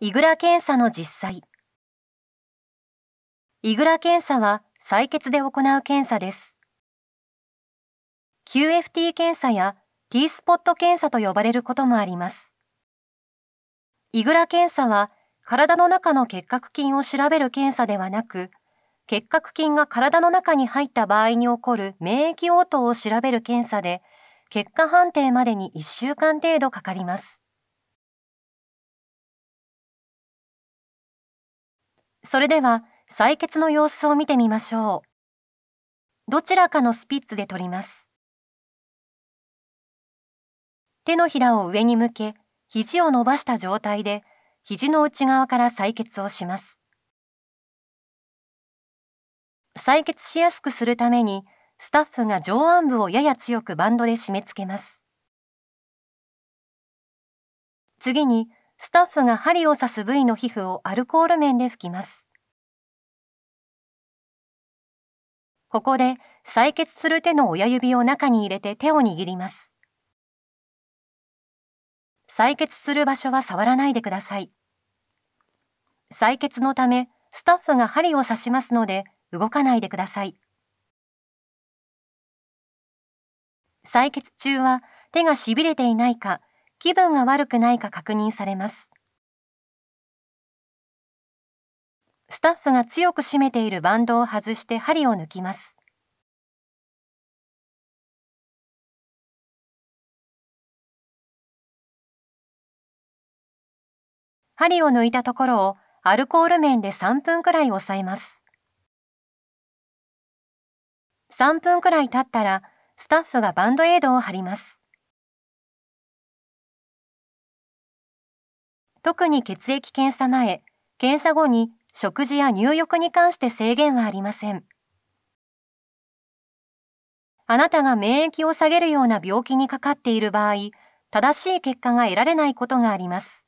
イグラ検査の実際イグラ検査は採血で行う検査です QFT 検査や T スポット検査と呼ばれることもありますイグラ検査は体の中の結核菌を調べる検査ではなく結核菌が体の中に入った場合に起こる免疫応答を調べる検査で結果判定までに1週間程度かかりますそれでは採血の様子を見てみましょうどちらかのスピッツで取ります手のひらを上に向け肘を伸ばした状態で肘の内側から採血をします採血しやすくするためにスタッフが上腕部をやや強くバンドで締め付けます次にスタッフが針を刺す部位の皮膚をアルコール面で拭きます。ここで採血する手の親指を中に入れて手を握ります。採血する場所は触らないでください。採血のため、スタッフが針を刺しますので、動かないでください。採血中は手がしびれていないか、気分が悪くないか確認されますスタッフが強く締めているバンドを外して針を抜きます針を抜いたところをアルコール面で3分くらい押さえます3分くらい経ったらスタッフがバンドエイドを貼ります特に血液検査前、検査後に食事や入浴に関して制限はありません。あなたが免疫を下げるような病気にかかっている場合、正しい結果が得られないことがあります。